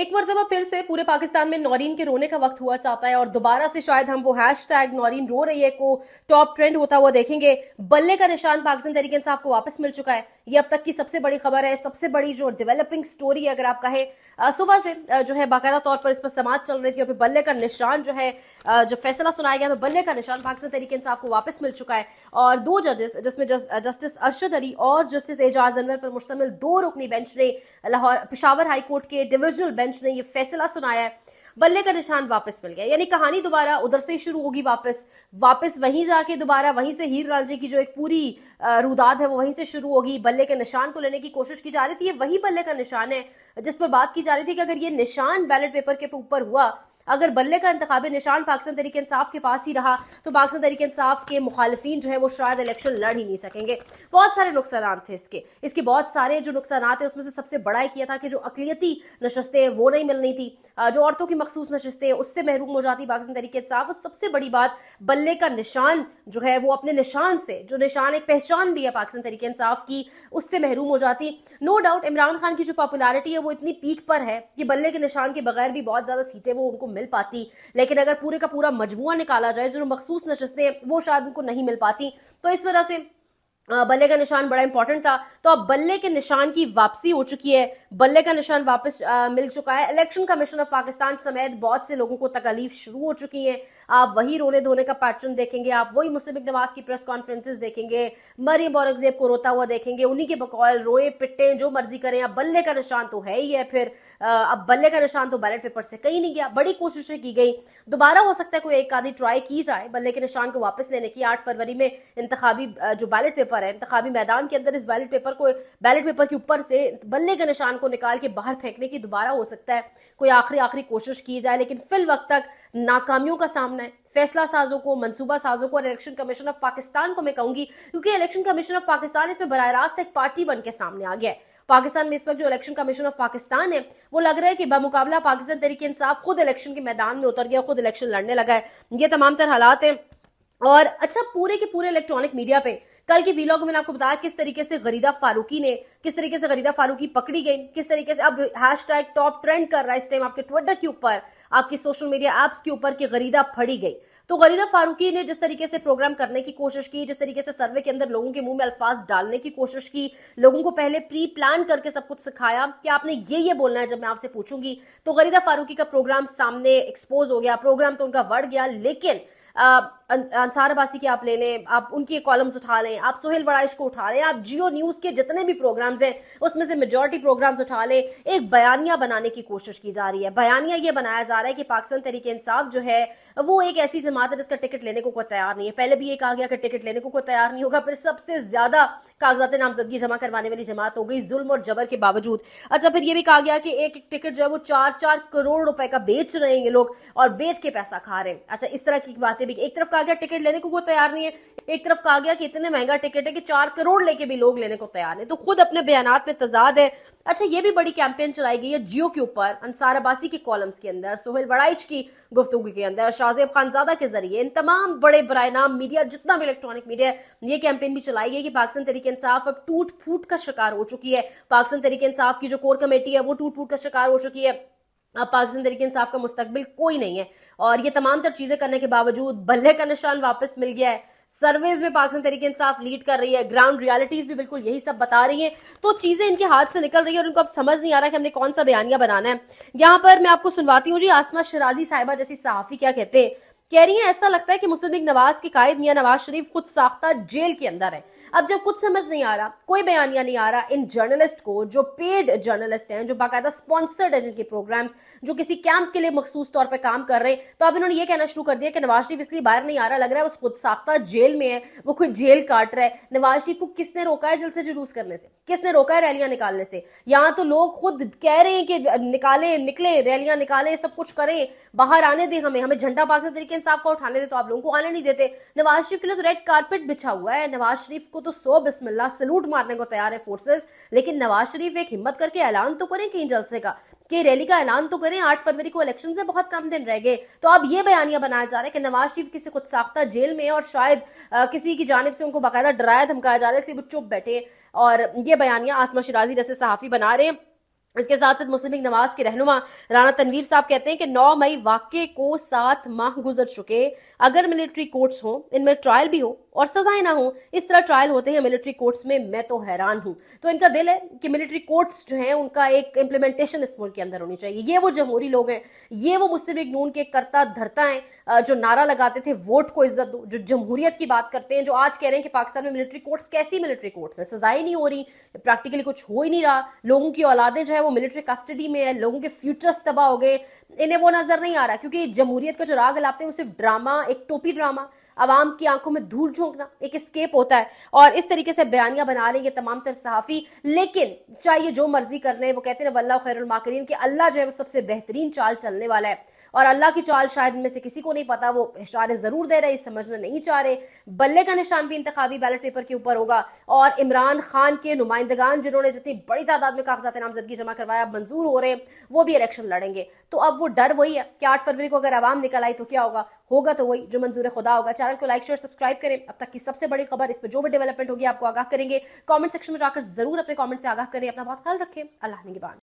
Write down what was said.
एक मरतबा फिर से पूरे पाकिस्तान में नौरीन के रोने का वक्त हुआ चाहता है और दोबारा से शायद हम वो हैश टैग नौरीन रो रही है को टॉप ट्रेंड होता हुआ देखेंगे बल्ले का निशान पाकिस्तान तरीके इंसाफ को वापस मिल चुका है ये अब तक की सबसे बड़ी खबर है सबसे बड़ी जो डेवलपिंग स्टोरी है अगर आप कहें सुबह से जो है बाकायदा तौर पर इस पर समाज चल रही थी और फिर बल्ले का निशान जो है जब फैसला सुनाया गया तो बल्ले का निशान पाकिस्तान तरीके इंसाफ को वापस मिल चुका है और दो जजेस जिसमें जस्टिस अरशद अली और जस्टिस एजाज अनवर पर मुश्तमिल दो रुकनी बेंच ने लाहौर पिशावर हाईकोर्ट के डिविजनल बेंच बेंच ने ये फैसला सुनाया है बल्ले का निशान वापस मिल गया यानी कहानी दोबारा उधर से शुरू होगी वापस वापस वहीं जाके दोबारा वहीं से हीर जी की जो एक पूरी रुदाद है वो वहीं से शुरू होगी बल्ले के निशान को लेने की कोशिश की जा रही थी ये वही बल्ले का निशान है जिस पर बात की जा रही थी कि अगर ये निशान बैलेट पेपर के ऊपर हुआ अगर बल्ले का इंतब निशान पाकिस्तान तरीके इंसाफ के पास ही रहा तो पाकिस्तान तरीके इंसाफ के मुखालफी जो है वो शायद इलेक्शन लड़ ही नहीं सकेंगे बहुत सारे नुकसान थे इसके इसके बहुत सारे जो नुकसान थे उसमें से सबसे बड़ा ही किया था कि जो अकलीती नशस्तें वो नहीं मिलनी थी जो औरतों की मखसूस नशस्तें उससे महरूम हो जाती पाकिस्तान तरीके इंसाफ और सबसे बड़ी बात बल्ले का निशान जो है वो अपने निशान से जो निशान एक पहचान भी है पाकिस्तान तरीके इंसाफ की उससे महरूम हो जाती नो डाउट इमरान खान की जो पॉपुलरिटी है वो इतनी पीक पर है कि बल्ले के निशान के बगैर भी बहुत ज्यादा सीटें वो उनको मिल पाती लेकिन अगर पूरे का पूरा मजमुआ निकाला जाए जो मखसूस नशस्तें वो शायद उनको नहीं मिल पाती तो इस वजह से बल्ले का निशान बड़ा इंपॉर्टेंट था तो अब बल्ले के निशान की वापसी हो चुकी है बल्ले का निशान वापस आ, मिल चुका है इलेक्शन कमीशन ऑफ पाकिस्तान समेत बहुत से लोगों को तकलीफ शुरू हो चुकी है आप वही रोने धोने का पैटर्न देखेंगे आप वही मुस्लिम नवाज की प्रेस कॉन्फ्रेंसेज देखेंगे मरियम औरंगजेब को रोता हुआ देखेंगे उन्हीं के बकौल रोए पिट्टे जो मर्जी करें अब बल्ले का निशान तो है ही है फिर अब बल्ले का निशान तो बैलेट पेपर से कहीं नहीं गया बड़ी कोशिशें की गई दोबारा हो सकता है कोई एक आधी ट्राई की जाए बल्ले के निशान को वापस लेने की आठ फरवरी में इंतबी जो बैलेट पेपर है इंतबी मैदान के अंदर इस बैलेट पेपर को बैलेट पेपर के ऊपर से बल्ले के निशान को निकाल के बाहर फेंकने की दोबारा हो सकता है कोई आखिरी आखिरी कोशिश की जाए लेकिन फिल वक्त तक नाकामियों का सामना है फैसला साजों को मनसूबा साजों को और इलेक्शन कमीशन ऑफ पाकिस्तान को मैं कहूंगी क्योंकि इलेक्शन कमीशन ऑफ पाकिस्तान इसमें बरह रास्त एक पार्टी बन के सामने आ गया है पाकिस्तान में इस वक्त जो इलेक्शन कमीशन ऑफ पाकिस्तान है वो लग रहा है कि बमुकाबला पाकिस्तान तरीके इंसाफ खुद इलेक्शन के मैदान में उतर गया खुद इलेक्शन लड़ने लगा है ये तमाम तर हालात हैं और अच्छा पूरे के पूरे इलेक्ट्रॉनिक मीडिया पे कल की वीलॉग में मैंने आपको बताया किस तरीके से गरीदा फारूकी ने किस तरीके से गरीदा फारूकी पकड़ी गई किस तरीके से अब हैश टॉप ट्रेंड कर रहा है इस टाइम आपके ट्विटर के ऊपर आपकी सोशल मीडिया एप्स के ऊपर की गरीदा फड़ी गई तो गरीदा फारूकी ने जिस तरीके से प्रोग्राम करने की कोशिश की जिस तरीके से सर्वे के अंदर लोगों के मुंह में अल्फाज डालने की कोशिश की लोगों को पहले प्री प्लान करके सब कुछ सिखाया कि आपने ये ये बोलना है जब मैं आपसे पूछूंगी तो गरीदा फारूकी का प्रोग्राम सामने एक्सपोज हो गया प्रोग्राम तो उनका बढ़ गया लेकिन आ, अं-, अंसार अबासी के आप ले लें आप उनके कॉलम्स उठा लें आप सोहेल वड़ाइश को उठा लें आप जियो न्यूज़ के जितने भी प्रोग्राम्स हैं उसमें से मेजोरिटी प्रोग्राम्स उठा लें एक बयानिया बनाने की कोशिश की जा रही है बयानिया ये बनाया जा रहा है कि पाकिस्तान तरीके इंसाफ जो है वो एक ऐसी जमात है जिसका टिकट लेने को कोई तैयार नहीं है पहले भी ये कहा गया कि टिकट लेने को कोई तैयार नहीं होगा फिर सबसे ज्यादा कागजात नामजदगी जमा करवाने वाली जमात हो गई जुल्म और जबर के बावजूद अच्छा फिर ये भी कहा गया कि एक एक टिकट जो है वो चार चार करोड़ रुपए का बेच रहे हैं ये लोग और बेच के पैसा खा रहे हैं अच्छा इस तरह की बातें भी एक तरफ कहा गया टिकट लेने को वो तैयार नहीं है एक तरफ कहा गया कि इतने महंगा टिकट है कि चार करोड़ लेके भी लोग लेने को तैयार है तो खुद अपने बयान पे तजाद है अच्छा ये भी बड़ी कैंपेन चलाई गई है जियो के ऊपर अंसार अबासी के कॉलम्स के अंदर सोहेल वड़ाइच की गुफ्तु के अंदर शाहजेब खानजादा के जरिए इन तमाम बड़े बरए नाम मीडिया जितना भी इलेक्ट्रॉनिक मीडिया है ये कैंपेन भी चलाई गई कि पाकिस्तान तरीके इंसाफ अब टूट फूट का शिकार हो चुकी है पाकिस्तान तरीके इंसाफ की जो कोर कमेटी है वो टूट फूट का शिकार हो चुकी है अब पाकिस्तान तरीके इंसाफ का मुस्तबिल कोई नहीं है और ये तमाम तर चीजें करने के बावजूद बल्ले का निशान वापस मिल गया है सर्वेज में पाकिस्तान तरीके इंसाफ लीड कर रही है ग्राउंड रियलिटीज भी बिल्कुल यही सब बता रही है तो चीजें इनके हाथ से निकल रही है और उनको अब समझ नहीं आ रहा कि हमने कौन सा बयानिया बनाना है यहां पर मैं आपको सुनवाती हूँ जी आसमा शराजी साहिबा जैसी सहाफी क्या कहते हैं कह रही है ऐसा लगता है कि मुस्लिम नवाज के कायद मियाँ नवाज शरीफ खुद साख्ता जेल के अंदर है अब जब कुछ समझ नहीं आ रहा कोई बयानिया नहीं आ रहा इन जर्नलिस्ट को जो पेड जर्नलिस्ट हैं जो बाकायदा स्पॉन्सर्ड है इनके प्रोग्राम्स जो किसी कैंप के लिए मखसूस तौर पर काम कर रहे हैं तो अब इन्होंने ये कहना शुरू कर दिया कि नवाज शरीफ इसलिए बाहर नहीं आ रहा लग रहा है वो खुद साख्ता जेल में है वो खुद जेल काट रहा है नवाज शरीफ को किसने रोका है जल से जुलूस करने से किसने रोका है रैलियां निकालने से यहाँ तो लोग खुद कह रहे हैं कि निकाले निकले रैलियां निकाले सब कुछ करें बाहर आने दें हमें हमें झंडा पाकिस्तान तरीके इंसाफ का उठाने दे तो आप लोगों को आने नहीं देते नवाज शरीफ के लिए तो रेड कार्पेट बिछा हुआ है नवाज शरीफ को तो सो बिस्मिल्ला सलूट मारने को तैयार है फोर्सेस लेकिन नवाज शरीफ एक हिम्मत करके ऐलान तो करें कहीं जलसे का कि रैली का ऐलान तो करें आठ फरवरी को इलेक्शन से बहुत कम दिन रह गए तो अब ये बयानियां बनाया जा रहा है कि नवाज शरीफ किसी खुद साख्ता जेल में और शायद आ, किसी की जानब से उनको बाकायदा डराया धमकाया जा रहा है इसलिए वो चुप बैठे और ये बयानियां आसमा शिराजी जैसे सहाफ़ी बना रहे हैं इसके साथ साथ मुस्लिम नवाज के रहनुमा राना तनवीर साहब कहते हैं कि 9 मई वाक्य को सात माह गुजर चुके अगर मिलिट्री कोर्ट्स हो इनमें ट्रायल भी हो और सजाएं ना हो इस तरह ट्रायल होते हैं मिलिट्री कोर्ट्स में मैं तो हैरान हूं तो इनका दिल है कि मिलिट्री कोर्ट्स जो है उनका एक इम्प्लीमेंटेशन इस मुल्क के अंदर होनी चाहिए ये वो जमहूरी लोग हैं ये वो मुस्लिम लीग नून के करता धरता है जो नारा लगाते थे वोट को इज्जत दो जो जमहूरियत की बात करते हैं जो आज कह रहे हैं कि पाकिस्तान में मिलिट्री कोर्ट्स कैसी मिलिट्री कोर्ट्स है सजाएं नहीं हो रही प्रैक्टिकली कुछ हो ही नहीं रहा लोगों की औलादें जो है वो मिलिट्री कस्टडी में है लोगों के फ्यूचर्स तबाह हो गए इन्हें वो नजर नहीं आ रहा क्योंकि जमहूरियत का जो राग लाते हैं वो सिर्फ ड्रामा एक टोपी ड्रामा आवाम की आंखों में धूल झोंकना एक स्केप होता है और इस तरीके से बयानियां बना रहे हैं ये तमाम तर सहाफ़ी लेकिन चाहे जो मर्जी कर रहे हैं वो कहते हैं वल्ला खैरमाकरीन कि अल्लाह जो है वो सबसे बेहतरीन चाल चलने वाला है और अल्लाह की चाल शायद इनमें से किसी को नहीं पता वो इशारे ज़रूर दे रहे समझना नहीं चाह रहे बल्ले का निशान भी इंतबी बैलेट पेपर के ऊपर होगा और इमरान खान के नुमाइंदगान जिन्होंने जितनी बड़ी तादाद में कागजात नामजदगी जमा करवाया मंजूर हो रहे हैं वो भी इलेक्शन लड़ेंगे तो अब वो डर वही है कि आठ फरवरी को अगर आवाम निकल आई तो क्या होगा होगा तो वही जो मंजूर खुदा होगा चैनल को लाइक शेयर सब्सक्राइब करें अब तक की सबसे बड़ी खबर इस पर जो भी डेवलपमेंट होगी आपको आगाह करेंगे कमेंट सेक्शन में जाकर जरूर अपने कमेंट से आगाह करें अपना बहुत ख्याल रखें अल्लाह निगबान